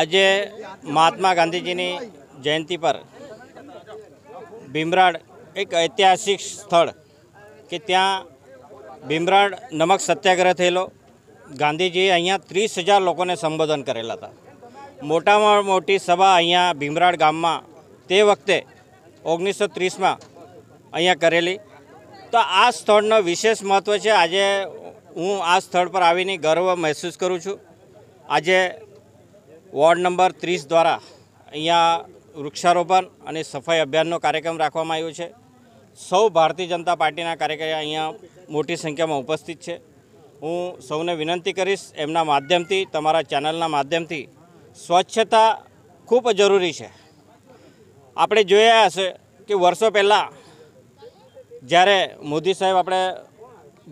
આજે મહાત્મા ગાંધીજીની જયંતિ પર ભીમરાડ એક ઐતિહાસિક સ્થળ કે ત્યાં ભીમરાડ નમક સત્યાગ્રહ થયેલો ગાંધીજીએ અહીંયા ત્રીસ હજાર લોકોને સંબોધન કરેલા હતા મોટામાં મોટી સભા અહીંયા ભીમરાડ ગામમાં તે વખતે ઓગણીસો ત્રીસમાં અહીંયા કરેલી તો આ સ્થળનો વિશેષ મહત્ત્વ છે આજે હું આ સ્થળ પર આવીને ગર્વ મહેસૂસ કરું છું આજે વોર્ડ નંબર ત્રીસ દ્વારા અહીંયા વૃક્ષારોપણ અને સફાઈ અભિયાનનો કાર્યક્રમ રાખવામાં આવ્યો છે સૌ ભારતીય જનતા પાર્ટીના કાર્યકર્તા અહીંયા મોટી સંખ્યામાં ઉપસ્થિત છે હું સૌને વિનંતી કરીશ એમના માધ્યમથી તમારા ચેનલના માધ્યમથી સ્વચ્છતા ખૂબ જરૂરી છે આપણે જોયા હશે કે વર્ષો પહેલાં જ્યારે મોદી સાહેબ આપણે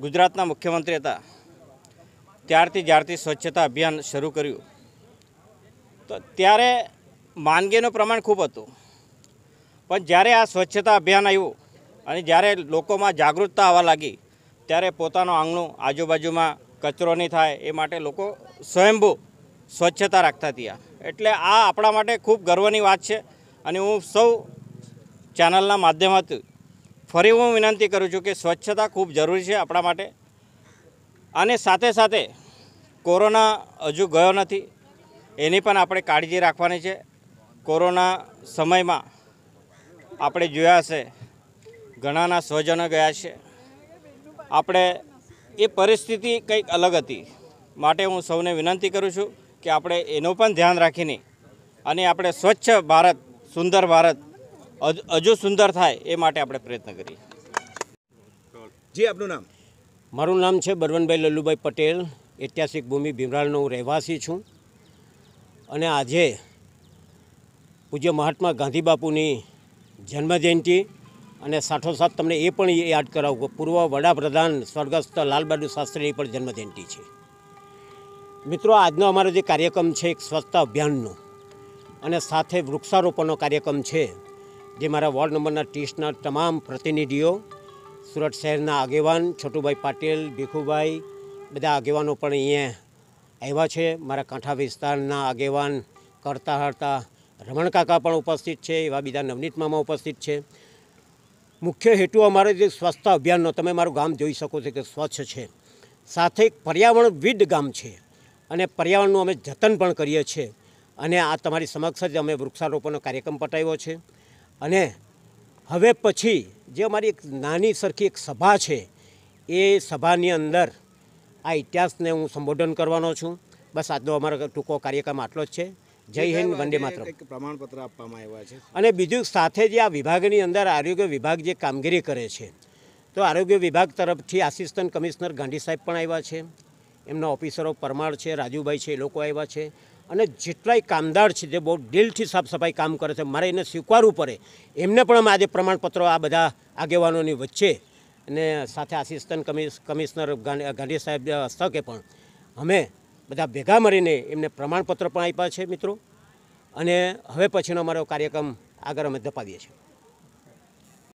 ગુજરાતના મુખ્યમંત્રી હતા ત્યારથી જ્યારથી સ્વચ્છતા અભિયાન શરૂ કર્યું તો ત્યારે માંદગીનું પ્રમાણ ખૂબ હતું પણ જ્યારે આ સ્વચ્છતા અભિયાન આવ્યું અને જ્યારે લોકોમાં જાગૃતતા આવવા લાગી ત્યારે પોતાનું આંગણું આજુબાજુમાં કચરો નહીં થાય એ માટે લોકો સ્વયંભૂ સ્વચ્છતા રાખતા ત્યાં એટલે આ આપણા માટે ખૂબ ગર્વની વાત છે અને હું સૌ ચેનલના માધ્યમથી ફરી હું વિનંતી કરું છું કે સ્વચ્છતા ખૂબ જરૂરી છે આપણા માટે અને સાથે સાથે કોરોના હજુ ગયો નથી એની પણ આપણે કાળજી રાખવાની છે કોરોના સમયમાં આપણે જોયા હશે ઘણાના સ્વજનો ગયા છે આપણે એ પરિસ્થિતિ કંઈક અલગ હતી માટે હું સૌને વિનંતી કરું છું કે આપણે એનું પણ ધ્યાન રાખીને અને આપણે સ્વચ્છ ભારત સુંદર ભારત હજુ સુંદર થાય એ માટે આપણે પ્રયત્ન કરીએ જી આપનું નામ મારું નામ છે બરવનભાઈ લલ્લુભાઈ પટેલ ઐતિહાસિક ભૂમિ ભીમરાળનો હું રહેવાસી છું અને આજે પૂજ્ય મહાત્મા ગાંધી બાપુની જન્મજયંતિ અને સાઠોસાઠ તમને એ પણ યાદ કરાવું કે પૂર્વ વડાપ્રધાન સ્વર્ગસ્થ લાલબહાદુર શાસ્ત્રીની પણ જન્મજયંતિ છે મિત્રો આજનો અમારો જે કાર્યક્રમ છે એક સ્વચ્છતા અભિયાનનો અને સાથે વૃક્ષારોપણનો કાર્યક્રમ છે જે મારા વોર્ડ નંબરના ત્રીસના તમામ પ્રતિનિધિઓ સુરત શહેરના આગેવાન છોટુભાઈ પાટીલ ભીખુભાઈ બધા આગેવાનો પણ અહીંયા આવ્યા છે મારા કાંઠા વિસ્તારના આગેવાન કરતા હરતા રમણકાકા પણ ઉપસ્થિત છે એવા બીજા નવનીત મામા ઉપસ્થિત છે મુખ્ય હેતુ અમારે જે સ્વચ્છતા અભિયાનનો તમે મારું ગામ જોઈ શકો છો કે સ્વચ્છ છે સાથે એક પર્યાવરણવિદ ગામ છે અને પર્યાવરણનું અમે જતન પણ કરીએ છીએ અને આ તમારી સમક્ષ જ અમે વૃક્ષારોપણનો કાર્યક્રમ પટાવ્યો છે અને હવે પછી જે અમારી એક નાની સરખી એક સભા છે એ સભાની અંદર આ ઇતિહાસને હું સંબોધન કરવાનો છું બસ આજનો અમારો ટૂંકો કાર્યક્રમ આટલો જ છે જય હિન્દ વંદે માત્ર પ્રમાણપત્ર આપવામાં આવ્યા છે અને બીજું સાથે જે આ વિભાગની અંદર આરોગ્ય વિભાગ જે કામગીરી કરે છે તો આરોગ્ય વિભાગ તરફથી આસિસ્ટન્ટ કમિશનર ગાંધી સાહેબ પણ આવ્યા છે એમના ઓફિસરો પરમાર છે રાજુભાઈ છે એ લોકો આવ્યા છે અને જેટલાય કામદાર છે જે બહુ દિલથી સાફ સફાઈ કામ કરે છે મારે એને સ્વીકારવું પડે એમને પણ અમે આજે પ્રમાણપત્રો આ બધા આગેવાનોની વચ્ચે અને સાથે આસિસ્ટન્ટ કમિશનર ગાંધી સાહેબ હસ્તકે પણ અમે બધા ભેગા મળીને એમને પ્રમાણપત્ર પણ આપ્યા છે મિત્રો અને હવે પછીનો અમારો કાર્યક્રમ આગળ અમે ધપાવીએ છીએ